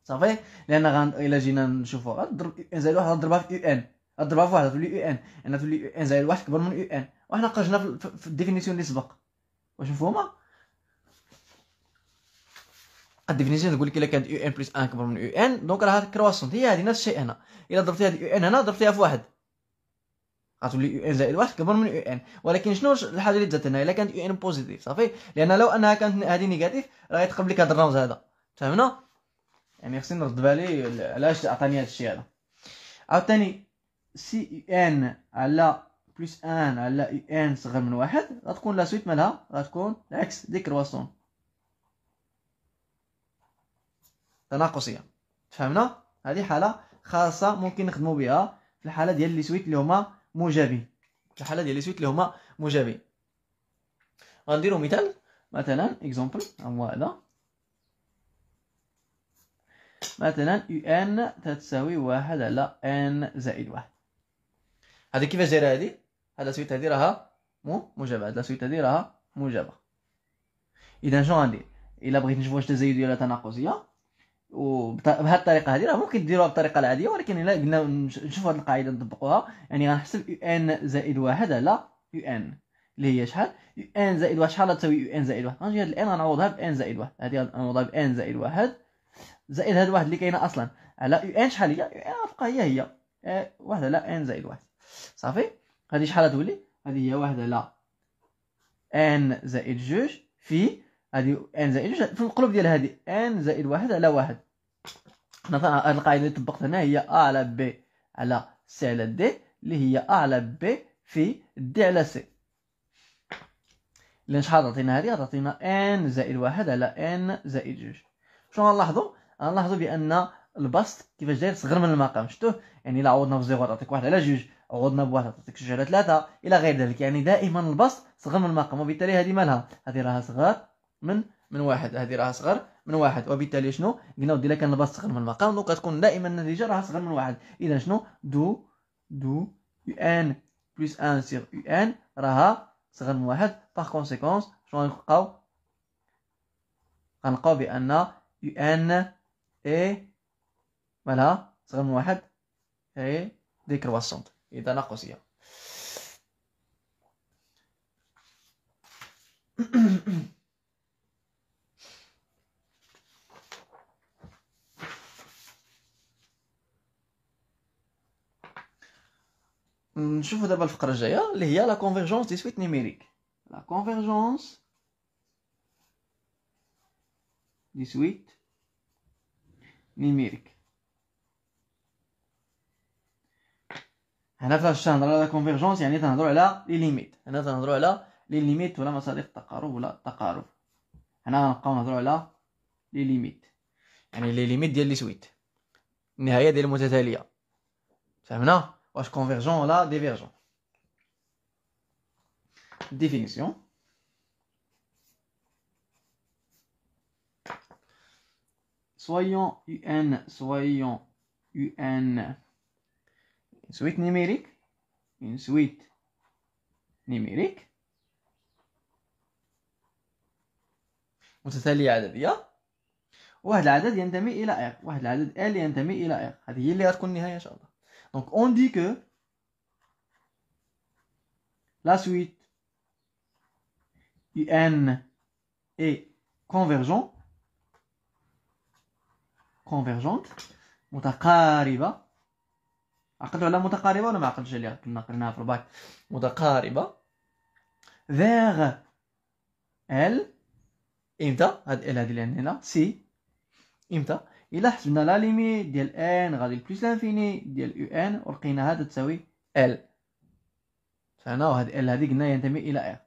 صافي لان غن... الا جينا نشوفوا غضرب ان زائد واحد غنضربها في يو ان غنضربها في واحد تولي يو ان لان تولي ان زائد واحد كبر من يو ان وحنا قرجنا في, في الديفينيسيون اللي سبق واش مفهومه الديفينيسيون تقول لك الا كانت يو ان بلس ان كبر من يو ان دونك راها كرواسون هي هذه نفس الشيء هنا الا ضربتي هذه يو ان هنا ضربتيها في واحد غتولي يو ان زائد واحد كبر من يو ان ولكن شنو الحاجه اللي تزاد هنا الا كانت يو ان بوزيتيف صافي لان لو انها كانت هذه نيجاتيف راه يتقبل لك هذا الرمز هذا فهمنا يعني خصني نرد بالي علاش عطاني هذا الشيء هذا عاوتاني سي اي ان على بلس ان على اي ان صغر من واحد غتكون لا سويت مالها غتكون العكس دي كرواسون تناقصيه تفهمنا هذه حاله خاصه ممكن نخدموا بها في الحاله ديال لي سويت اللي هما موجبين في الحاله ديال لي سويت اللي هما موجبين غنديروا مثال مثلا اكزومبل هو هذا مثلا يو ان تتساوي واحد على ان زائد واحد هذه كيفاش دايره هذه هذا سويت هذه راها مو موجبه هذا سويت هذه راها موجبه اذا شنو غندير الا بغيت نشوف واش تزايديه ولا تناقصيه وبهذه الطريقه هذه راه ممكن ديروها بالطريقه العاديه ولكن الا قلنا نشوف هذه القاعده نطبقوها يعني غنحسب يو ان زائد واحد على يو ان اللي هي شحال ان زائد واحد شحال تساوي ان زائد واحد غنجي هاد الان غنعوضها بان زائد واحد هذه غنعوضها بان زائد واحد زائد هاد واحد اللي كاينه اصلا على يو ان شحال هي يو ان غتبقى هي هي آه، واحد على ان زائد واحد صافي هادي شحال غتولي هادي هي واحد على ان زائد جوج في هادي ان زائد جوج في القلوب ديال هادي ان زائد واحد على واحد حنا هاد القاعده اللي طبقت هنا هي ا على بي على سي على دي اللي هي ا على بي في دي على سي لان شحال عطينا هادي غتعطينا ان زائد واحد على ان زائد جوج شنو غنلاحظو غنلاحظوا بان البسط كيفاش داير صغر من المقام شفتوه يعني الا عوضنا بزيرو تعطيك واحد على جوج عوضنا بواحد تعطيك جوج على ثلاثه الى غير ذلك يعني دائما البسط صغر من المقام وبالتالي هذه مالها هذه راها صغار من من واحد هذه راها صغر من واحد وبالتالي شنو قلنا ودي كان البسط صغر من المقام دونك تكون دائما النتيجه راها صغر من واحد اذا شنو دو دو يو ان بلس ان سيغ يو ان راها صغر من واحد باغ كونسيكونس شنو غنلقاو غنلقاو بان يو ان voilà, c'est un et décroissante et d'anarchosia. Je vous d'abord le frère il y a la convergence des suites numériques. La convergence des suites نيميريك هنا فاش تنهضر على كونفيرجونس يعني تنهضروا على لي ليميت هنا تنهضروا على لي ليميت ولا مصادر التقارب ولا التقارب هنا غنبقاو نهضروا على لي ليميت يعني لي ليميت ديال لي سويت النهايه ديال المتتاليه فهمنا واش كونفيرجون ولا ديفيرجون ديفينيسيون Soyons UN, soyons UN. Une suite numérique, une suite numérique. متتالية عددية واحد العدد ينتمي إلى R واحد العدد L ينتمي R UN est convergent كونفيرجونت متقاربه عقلتوا على متقاربه ولا ما عقلتش عليها كنا قلناها في الباك متقاربه فيغ ال امتى هاد ال هادي اللي هنا سي امتى الا حسبنا لا ليمي ديال ان غادي بلوس لانفيني ديال يو ان ولقينا هذا تساوي ال فهنا وهاد ال هادي قلنا ينتمي الى ار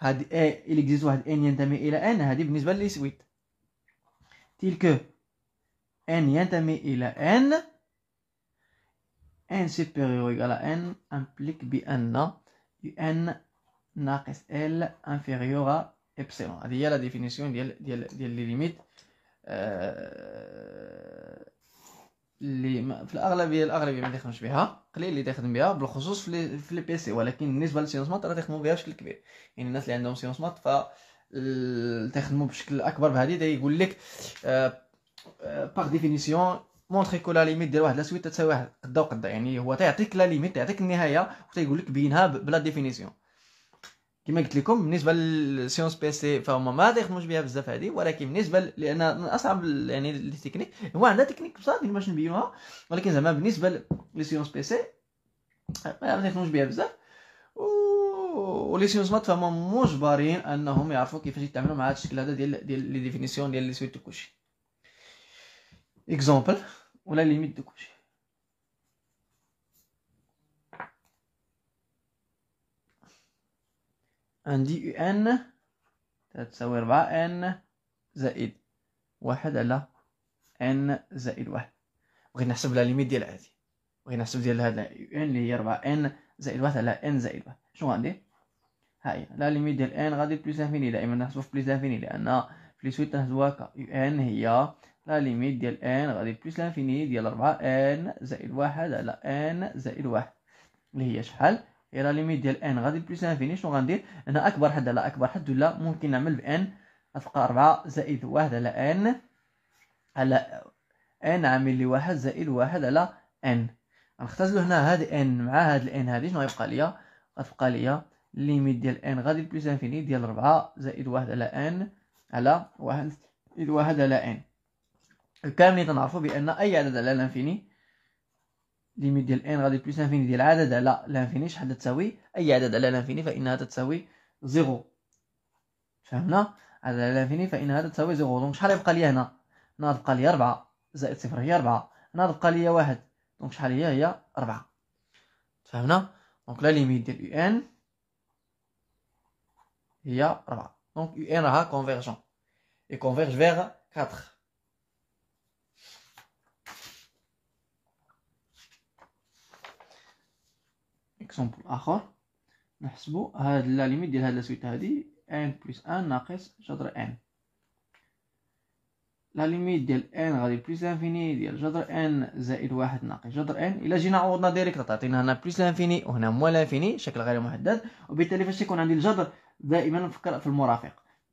هاد اي il existe واحد ان ينتمي الى ان هادي بالنسبه سويت تلك ان ينتمي الى ان ان سوبيريور ايغال ان امبليك بأن ان ناقص ال inférieur ا epsilon هذه هي لا ديفينيسيون ديال ديال ديال لي ليميت آه، اللي في الاغلبيه الاغلبيه ما تخدمش بها قليل اللي تخدم بها بالخصوص في, في لي سي ولكن بالنسبه للسيونس مات راه تخدموا بها بشكل كبير يعني الناس اللي عندهم سيونس مات ف تخدموا بشكل اكبر بهذه يقول لك باغ ديفينيسيون مونتري كو لا ليميت ديال واحد لا سويت تساوي واحد قدا وقدا يعني هو تيعطيك لا ليميت تيعطيك النهايه وتيقول لك بينها بلا ديفينيسيون كما قلت لكم بالنسبه للسيونس بي سي فهم ما تيخدموش بها بزاف هذه ولكن بالنسبه لان من اصعب يعني لي تكنيك هو عندها تكنيك بصح باش نبينوها ولكن زعما بالنسبه للسيونس بي سي ما تيخدموش بها بزاف لي سيونس مات فهما مجبرين انهم يعرفوا كيفاش يتعاملوا مع هذا الشكل هذا ديال ديال لي ديفينيسيون ديال لي سويت دو كوشي اكزومبل ولا ليميت دو كوشي عندي يو ان تساوي ربعة ان زائد واحد على ان زائد واحد بغي نحسب لا ليميت ديال هادي بغي نحسب ديال هاد يو ان اللي هي ربعة ان زائد واحد على ان زائد واحد شنو غندير ها هي لا ليميت ديال ان غادي بليس انفيني دائما نحسبو في بليس انفيني لان بليس ويت نحسبوها هكا يو ان هي لا ليميت ديال ان غادي بليس لانفيني ديال ربعة ان زائد واحد على ان زائد واحد اللي هي شحال إلا ليميت ديال ان غادي بلس انفيني شنو غندير انا أكبر حد على أكبر حد ولا ممكن نعمل بان غتبقى ربعة زائد واحد على ان على ان عامل لي واحد زائد واحد على ان غنختزلو هنا هاد ان مع هاد الان هادي شنو غيبقى ليا غتبقى ليا ليميت ديال ان غادي بلس انفيني ديال ربعة زائد واحد على ان على واحد زائد واحد على ان كاملين تنعرفو بان اي عدد على الانفيني ليميت ديال ان غادي بلس انفيني ديال عدد على لانفيني شحال تساوي اي عدد على لانفيني فانها تساوي زيرو فهمنا عدد على لانفيني فانها تساوي زيرو دونك شحال يبقى لي هنا هنا تبقى لي ربعة زائد صفر هي ربعة هنا تبقى لي واحد دونك شحال هي هي ربعة فهمنا دونك لا ليميت ديال يو ان هي ربعة دونك يو ان راها كونفيرجون اي كونفيرج فيغ 4 اكزومبل اخر نحسبو هاد لا ليميت ديال هاد لا سويت هادي ان بلس ان ناقص جذر ان لا ليميت ديال ان غادي بلس لانفيني ديال جذر ان زائد واحد ناقص جذر ان الا جينا عوضنا ديريكت تعطينا هنا بلس لانفيني وهنا مو لانفيني شكل غير محدد وبالتالي فاش يكون عندي الجذر دائما نفكر في المرافق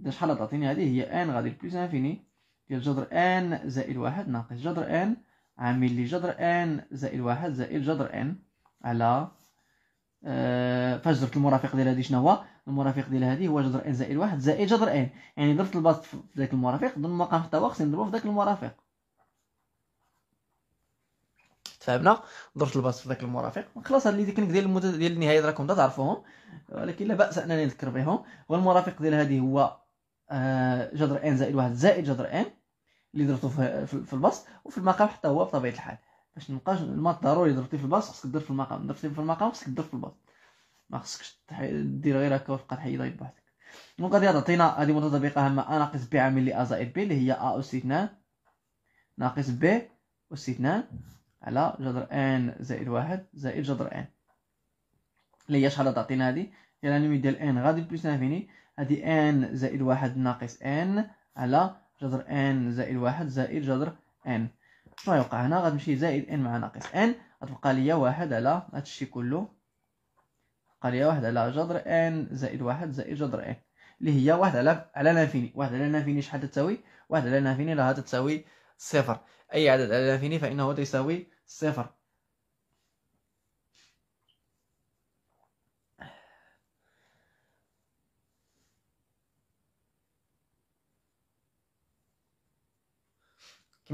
شحال تعطيني هذه هي ان غادي بلس لانفيني ديال جذر ان زائد واحد ناقص جذر ان عامل لي جذر ان زائد واحد زائد جذر ان على آه، فاش ضربت المرافق ديال هادي شنو هو المرافق ديال هادي هو جذر ان زائد واحد زائد جذر ان يعني ضربت البسط في ذاك المرافق ضمن المقام في الطبق خصني نضربو في ذاك المرافق تفهمنا ضربت البسط في ذاك المرافق خلاص هاد لي تكنيك ديال المت... ديال النهايه راكم تعرفوهم ولكن لا باس انني نذكر بهم والمرافق ديال هادي هو آه، جذر ان زائد واحد زائد جذر ان اللي درتو في البسط وفي المقام حتى هو بطبيعه الحال باش نبقاش الماط ضروري درتي في الباص خصك دير في المقام درتي في المقام خصك دير في الباص ما خصكش دير غير هكا وتبقى تحيد غير بوحدك دونك غادي تعطينا هادي متطابقه هامه ا ناقص ب عامل لي ا زائد بي اللي هي ا اوس 2 ناقص ب اوس 2 على جذر ان زائد واحد زائد جذر ان اللي هي شحال تعطينا هادي هي لانيمي ديال ان غادي بلوس انفيني هادي ان زائد واحد ناقص ان على جذر ان زائد واحد زائد جذر ان شنو يوقع هنا غتمشي زائد ان مع ناقص ان غتبقى ليا واحد على هادشي كله بقى ليا واحد على جذر ان زائد واحد زائد جذر ان اللي هي واحد على على لانفيني واحد على لانفيني شحال تساوي واحد على لانفيني راها تساوي صفر اي عدد على لانفيني فانه تساوي صفر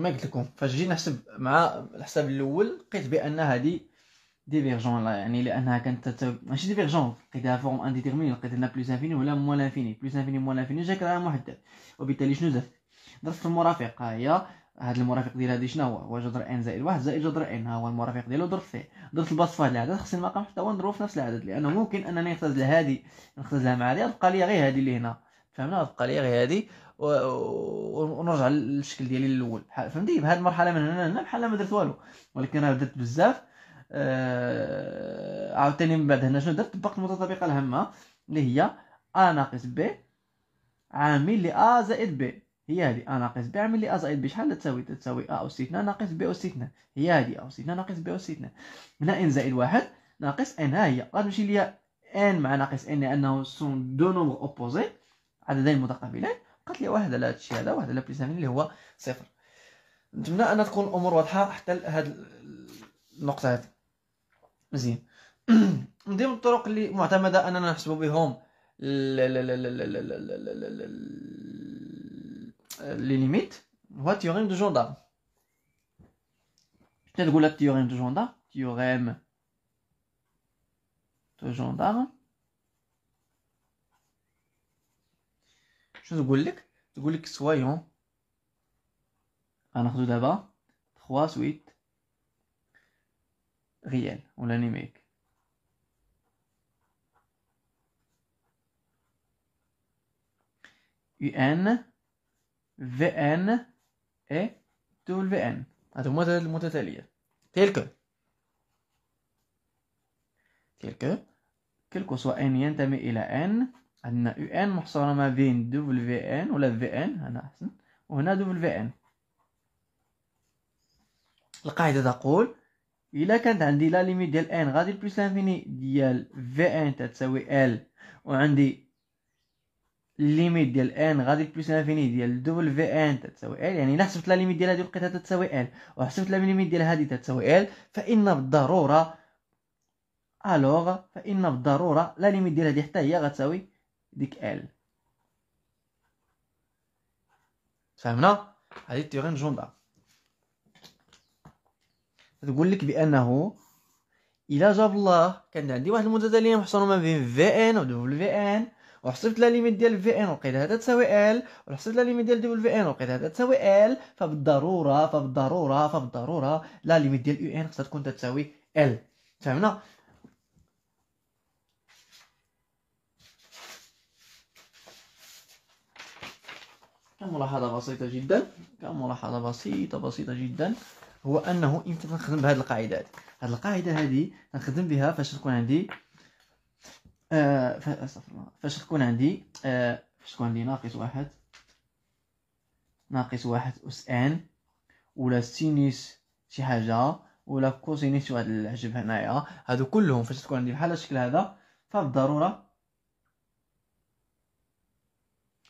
كما قلت لكم فاش جينا نحسب مع الحساب الاول لقيت بان هذه ديفيرجون لا يعني لانها كانت ماشي ديفيرجون لقيتها فورم انديتيرمين لقيت لنا بلوس انفيني ولا مو انفيني بلوس انفيني مو انفيني جاك راه محدد وبالتالي شنو زاد درت المرافق ها هي هذا المرافق ديال هذه شنو هو هو جذر ان زائد واحد زائد جذر ان ها هو المرافق ديالو درت فيه درت الباص في هذا العدد خصني المقام حتى هو نضرب في نفس العدد لانه ممكن انني نختزل هذه نختزلها مع هذه تبقى لي غير هذه اللي هنا فهمنا تبقى لي غير هذه ونرجع للشكل ديالي الاول فهمتي بهاد المرحله من هنا لهنا بحال ما درت والو ولكن راه درت بزاف آه عاوتاني من بعد هنا شنو درت طبقت المتطابقه الهامه اللي هي ا ناقص بي عامل ل ا زائد بي هي هذه ا ناقص بي عامل ل ا زائد بي شحال تساوي تساوي ا أوس 2 ناقص بي أوس 2 هي هذه أوس 2 ناقص بي أوس 2 هنا ان زائد واحد ناقص ان ها هي غتمشي ليا ان مع ناقص ان لانه سون دو نومبغ اوبوزي عددين متقابلين قالت لي واحد على هذا الشيء هذا واحد على بليس اللي هو صفر نتمنى ان تكون الامور واضحه حتى لهاد النقطه هذه مزيان من ضمن الطرق اللي معتمده اننا نحسبوا بهم لي ليميت هو تيوريم دو جوندار شنو تقول تيوريم دو جوندار تيوريم دو جوندار شنو تقول لك تقول لك سوايون غناخذو دابا 3 سويت ريال ولا نيميك يو ان في ان اي دول في ان هادو هما ثلاث المتتاليات تلك تلك سوا ان ينتمي الى ان عندنا يو ان محصورة ما بين دوبل في ان ولا في ان هنا أحسن وهنا دوبل في ان القاعدة تقول إلا كانت عندي لا ليميت ديال ان غادي لبلوس انفيني ديال في ان تتساوي ال وعندي ليميت ديال ان غادي لبلوس انفيني ديال دوبل في ان تتساوي ال يعني الا حسبت لا ليميت ديال هادي لقيتها تتساوي ال وحسبت لا ليميت ديال هادي تتساوي ال فإن بالضرورة الوغ فإن بالضرورة لا ليميت ديال هادي حتى هي غتساوي ديك ال فهمنا هذه تيغين جوندا تقول لك بانه الى جاب الله كان عندي واحد المتتاليه محصوره ما بين في ان و دبليو في ان وحسبت لا ليميت ديال في ان لقيت هذا تساوي ال وحسبت لا ليميت ديال دبليو في ان لقيت هذا تساوي ال فبالضروره فبالضروره فبالضروره لا ليميت ديال يو ان خصها تكون تساوي ال فهمنا كملاحظة بسيطة جدا كملاحظة بسيطة بسيطة جدا هو انه امتى تنخدم بهذه القاعدة هذه هاد القاعدة هذه نخدم بها فاش تكون عندي آه، فاش تكون عندي آه، فاش تكون عندي ناقص واحد ناقص واحد اس ان ولا سينيس شي حاجة ولا كوسينيس واحد العجب هنايا هادو كلهم فاش تكون عندي بحال الشكل هذا فبالضرورة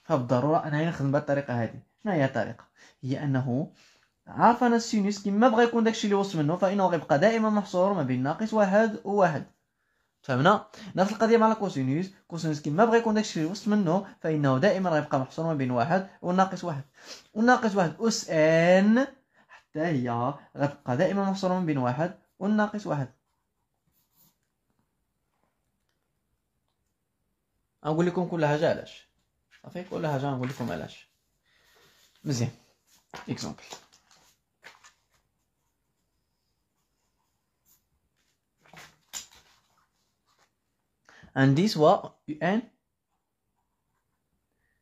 فبالضروره انا نخدم الطريقه هذه ما هي الطريقه هي انه عارف انا السينوس كي ما بغى يكون داكشي اللي وصل منه فانه غيبقى دائما محصور ما بين ناقص واحد وواحد فهمنا نفس القضيه مع الكوسينوس كوسينوس كي ما بغى يكون داكشي اللي وصل منه فانه دائما غيبقى محصور ما بين واحد وناقص واحد وناقص واحد اس ان حتى هي غتبقى دائما محصور ما بين واحد والناقص واحد نقول لكم كل حاجه علاش C'est tout ce que je voulais vous expliquer. C'est Exemple. Un dit soit un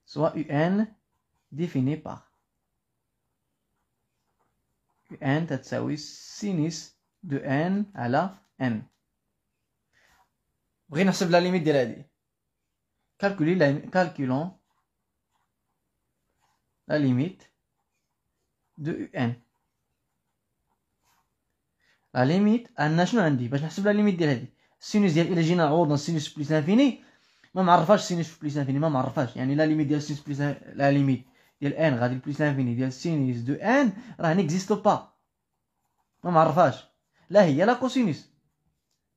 soit un défini par un c'est-à-dire sin n à la n. On va calculer la limite de la D. Calculons la limite de un لا ليميت عندنا شنو عندي باش نحسب لا ليميت ديال هادي السينوس ديال الا جينا عوضنا السينوس بليس انفيني ما معرفاش السينوس بليس انفيني ما معرفاش يعني لا ليميت ديال السينوس بليس لا ليميت ديال ان غادي بليس انفيني ديال السينوس دو ان راه نيكزيستو با ما معرفاش لا هي لا كوسينوس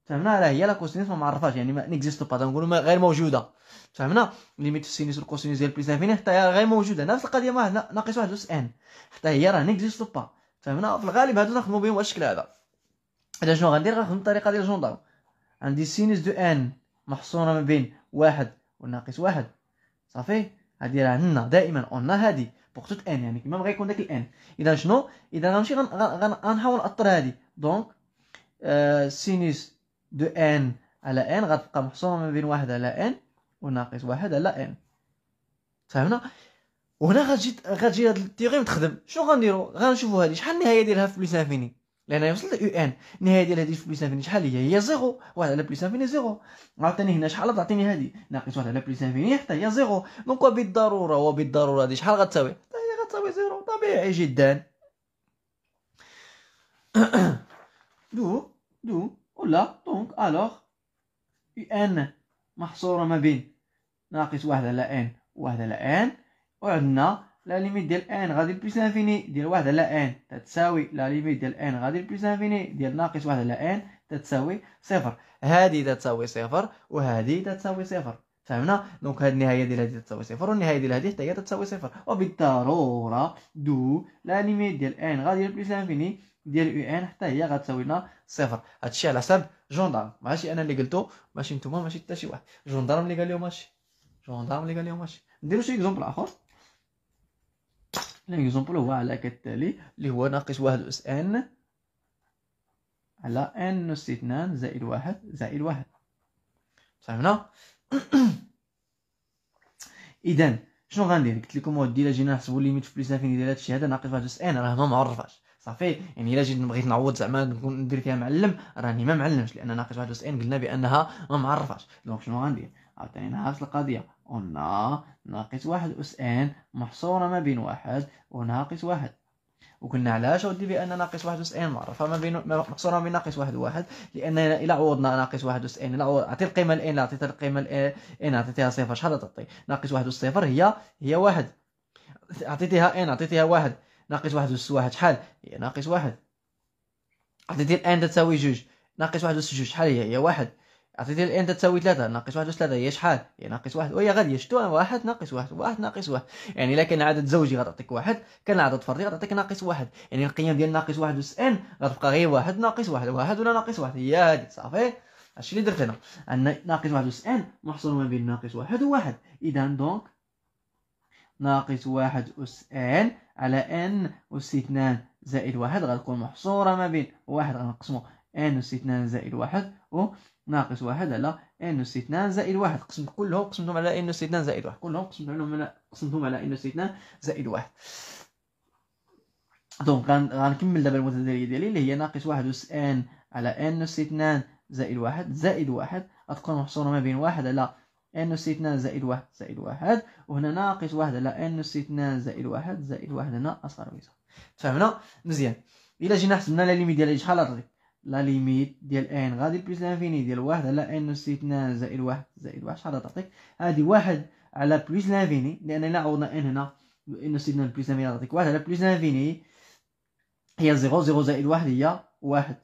فهمنا لا هي لا كوسينوس ما معرفاش يعني ما نيكزيستو با تنقولوا غير موجوده فهمنا ليميت سينوس والكوسينوس ديال بليس انفيني حتى هي غير موجوده نفس القضيه ما ناقص واحد الاس ان حتى هي راه نيكزيست با فهمنا في الغالب هادو نخدمو بهم بهذا الشكل هذا اذا شنو غندير غنخدم الطريقه ديال جوندار عندي سينوس دو ان محصوره ما بين واحد وناقص واحد صافي هادي راه عندنا دائما اون هادي بوغ توت ان يعني كيما بغا يكون داك الان اذا شنو اذا غنمشي غنحاول ناطر هادي دونك سينوس دو ان على ان غتبقى محصوره ما بين واحد على ان وناقص واحد على يعني. ان فهمنا وهنا غتجي غتجي هاد التيغيم تخدم شنو غنديرو غنشوفو هادي شحال النهايه ديالها في بلوس انفيني لان يوصل يو ان النهايه ديال هادي في بلس انفيني شحال هي هي زيرو واحد على بلس انفيني زيرو عطيني هنا شحال تعطيني هادي ناقص واحد على بلس انفيني حتى هي زيرو دونك وبالضروره وبالضروره هادي شحال غتساوي حتى هي غتساوي زيرو طبيعي جدا دو دو ولا دونك الوغ ان محصوره ما بين ناقص واحد على ان واحد على ان وعندنا لا ليميت ديال ان غادي بلس انفيني ديال واحد على ان تتساوي لا ليميت ديال ان غادي بلس انفيني ديال ناقص واحد على ان تتساوي صفر هذه تتساوي صفر وهذه تتساوي صفر فهمنا دونك هاد النهايه ديال هذه تتساوي صفر والنهايه ديال هذه حتى هي تتساوي صفر وبالضروره دو لا ليميت ديال ان غادي بلس انفيني ديال يو ان حتى هي غتساوي لنا صفر هادشي على حساب جوندار ماشي انا اللي قلتو ماشي نتوما ماشي حتى شي واحد جوندار اللي قال لهم هادشي جوندارم اللي قال لهم هادشي نديرو شي اكزومبل اخر ليكزومبل هو على كالتالي اللي هو ناقص واحد اس ان على ان نص اثنان زائد واحد زائد واحد فهمنا اذا شنو غندير قلت لكم ودي الا جينا نحسبوا ليميت في بليسافين ديال هادشي هذا ناقص واحد اس ان راه ما معرفاش صافي يعني الا جيت بغيت نعوض زعما ندير فيها معلم راني ما معلمش لان ناقص واحد اس ان قلنا بانها ما معرفاش دونك شنو غندير عطينا نفس القضية قلنا ناقص واحد أس إن محصورة ما بين واحد وناقص واحد وقلنا علاش ودي بان ناقص واحد اس ان معرفه ما بين محصوره بين ناقص واحد وواحد لان الى عوضنا ناقص واحد اس ان عطيت القيمه الان عطيتها القيمه لإن عطيتها صفر شحال تعطي ناقص واحد اس صفر هي هي واحد عطيتها ان عطيتها واحد ناقص واحد اس واحد شحال هي ناقص واحد عطيتي الان تساوي جوج ناقص واحد اس جوج شحال هي هي واحد عطيتي الان تساوي ثلاثة ناقص واحد ثلاثة هي شحال هي ناقص واحد وهي غادية شتو واحد ناقص واحد واحد ناقص واحد يعني إلا كان عدد زوجي غتعطيك واحد كان عدد فردي غتعطيك ناقص واحد يعني القيم ديال ناقص واحد ان غتبقى غير واحد ناقص واحد واحد ولا ناقص واحد هي هادي صافي هادشي اللي درت انا عندنا ناقص واحد ان محصور ما بين ناقص واحد وواحد اذا دونك ناقص واحد ان على ان اس اثنان زائد واحد غتكون محصورة ما بين واحد غنقسمو ان اس اثنان زائد واحد و ناقص واحد على ان اس 2 زائد واحد قسمت كلهم قسمتهم على ان اس 2 زائد واحد كلهم قسمتهم على قسمتهم على ان اس 2 زائد واحد دونك غنكمل دابا المتدرجه ديالي اللي هي ناقص واحد اس ان على ان اس 2 زائد واحد زائد واحد غتكون محصوره ما بين واحد على ان اس 2 زائد واحد زائد واحد وهنا ناقص واحد على ان اس 2 زائد واحد زائد واحد هنا اصغر من صفر فهمنا مزيان الا جينا حسبنا لا ليميت ديال شحال غتعطي لا ليميت ديال ان غادي بلس لانفيني ديال واحد على ان اس اثنان زائد واحد زائد واحد شحال تعطيك هادي واحد على بلس لانفيني لاننا عوضنا ان هنا ان اس اثنان بلس لانفيني تعطيك واحد على بلس لانفيني هي زيرو زيرو زائد واحد هي واحد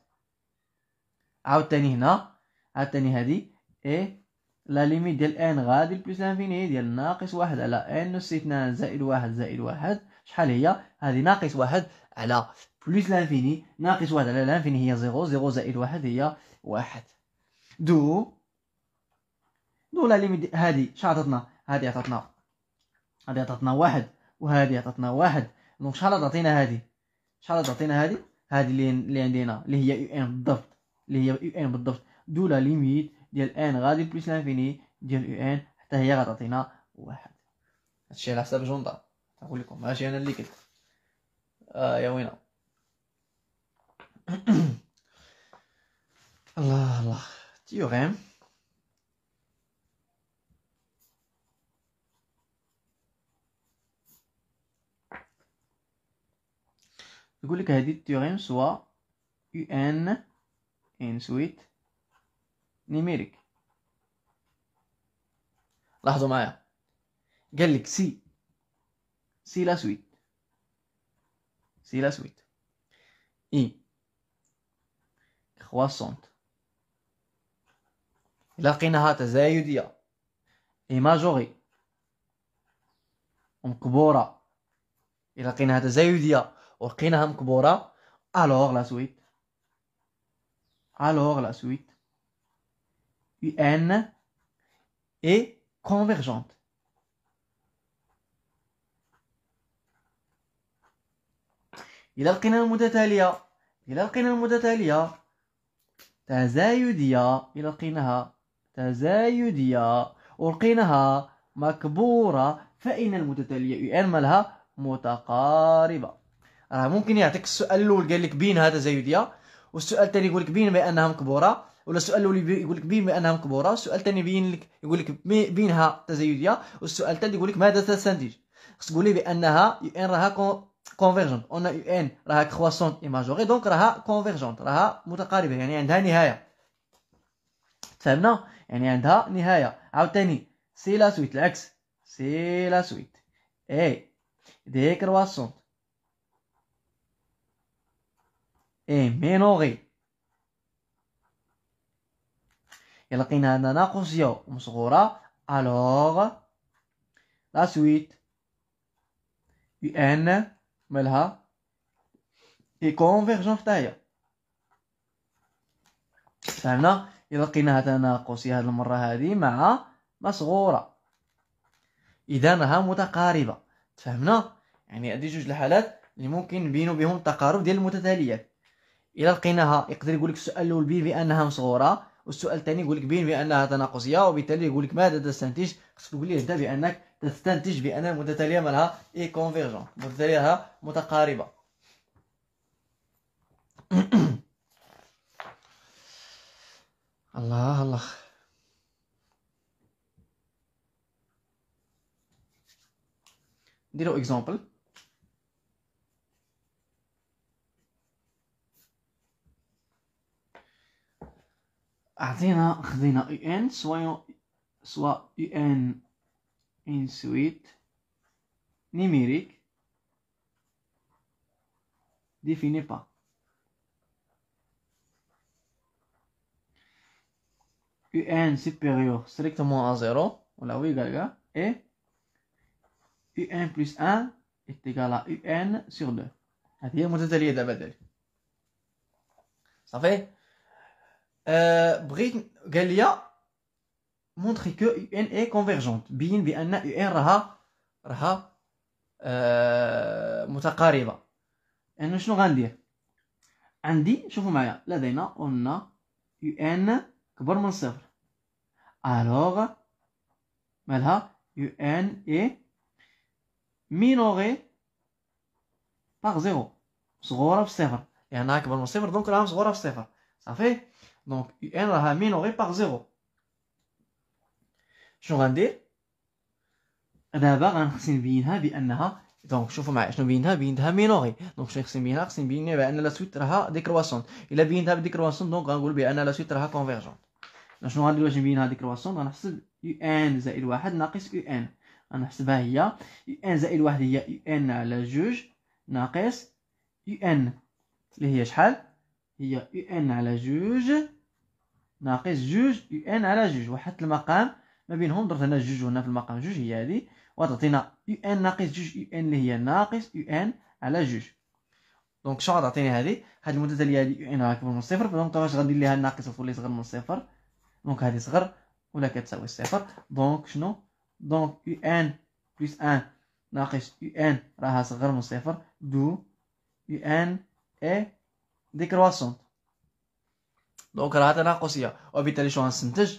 عاوتاني هنا عاوتاني هادي اي لا ليميت ديال ان غادي بلس لانفيني ديال ناقص واحد على ان اس اثنان زائد واحد زائد واحد شحال هي هادي ناقص واحد على بلس لانفيني ناقص واحد على لانفيني هي زيرو زيرو زائد واحد هي واحد دو دو لا ليميت هادي شحال عطاتنا هادي عطاتنا هادي عطاتنا واحد وهادي عطاتنا واحد دونك شحال عطينا هادي شحال عطينا هادي هادي اللي اللي عندنا اللي هي يو ان بالضبط اللي هي يو ان بالضبط دو لا ليميت ديال ان غادي بلس لانفيني ديال يو ان حتى هي غتعطينا واحد هادشي على حساب جوندا نقول لكم ماشي انا اللي قلت آه يا وينا Allah, Allah. Diorème. يقول لك هذه التيوريم سوا يو ان ان سويت نيميريك لاحظوا معايا قال لك سي سي لا سويت سي لا سويت اي 60 إلا لقيناها تزايدية إيماجوري ومكبورة إلا لقيناها تزايدية ولقيناها مكبورة ألوغ لا سويت ألوغ لا سويت UN est convergente. إلا لقينا المتتالية إلا لقينا المتتالية تزايدية إلى لقيناها تزايدية ولقيناها مكبورة فإن المتتالية أن مالها متقاربة راه ممكن يعطيك السؤال الأول قال لك بينها تزايدية والسؤال الثاني يقول لك بين بأنها مكبورة ولا السؤال الأول يقول لك بين بأنها مكبورة والسؤال الثاني يبين لك يقول لك بينها تزايدية والسؤال الثالث يقول لك ماذا تستنتج خص تقول لي بأنها يؤن راها كونفيرجنت اون يو ان راها كرواسونت اي ماجوري دونك راها كونفيرجنت راها متقاربه يعني عندها نهايه تفهمنا يعني عندها نهايه عاوتاني سي لا سويت العكس سي لا سويت اي دي كرواسونت اي مينوغي الا لقينا اننا قوسيه مصغوره الوغ لا سويت يو ان مالها اي كونفيرجون حتى هي فهمنا الا لقيناها تناقصي هاد المره هادي مع مصغوره اذا راها متقاربه تفهمنا يعني هادي جوج الحالات اللي ممكن نبينو بهم التقارب ديال المتتاليات الا لقيناها يقدر يقول لك السؤال الاول بين بانها مصغوره والسؤال الثاني يقول لك بين بانها تناقصيه وبالتالي يقول لك ماذا تستنتج خصك تقول ليه بانك تستنتج بأن المتتاليه مالها إي كونفيرجون متتاليها متقاربة الله الله نديرو اكزامبل اعطينا خذينا اي e ان سوا سوا اي e ان une suite numérique définie pas un supérieur strictement à 0, on l'a vu gaga, et un plus 1 est égal à un sur 2. هذه هي المتتالية دابا دري Ça fait, Ça euh, fait Galia, montrer que UN est convergente. Bien, bien, UN raha, raha, متقاربة. أنا شنو غندير؟ عندي شوفوا معايا لدينا كبر من صفر مالها ان مينوغي باغ زيرو في صفر. يعني من صفر دونك un في صفر. صافي دونك par زيرو شنو غندير دابا غنخصني نبينها بانها دونك شوفوا معايا شنو بينتها بينتها مينوغي دونك شنو خصني نبينها خصني نبين بان لا سويت راها ديكرواسون الا بينتها بديكرواسون دونك غنقول بان لا سويت راها كونفيرجون شنو غندير باش نبينها ديكرواسون غنحسب يو ان زائد واحد ناقص يو ان غنحسبها هي يو ان زائد واحد هي يو ان على جوج ناقص يو ان اللي هي شحال هي يو ان على جوج ناقص جوج يو ان على جوج واحد المقام ما بينهم درت هنا جوج هنا في المقام جوج هي هذه وتعطينا يو ان ناقص جوج يو ان اللي هي ناقص يو ان على جوج دونك شنو غتعطيني هذه هاد المتتاليه هادي يو ان راه كبر من صفر دونك واش غندير ليها ناقص وتولي صغر من صفر دونك هذه صغر ولا كتساوي الصفر دونك شنو دونك يو ان بلس ان ناقص يو ان راها صغر من صفر دو يو ان اي ديكرواسون دونك راها تناقصيه وبالتالي شنو غنستنتج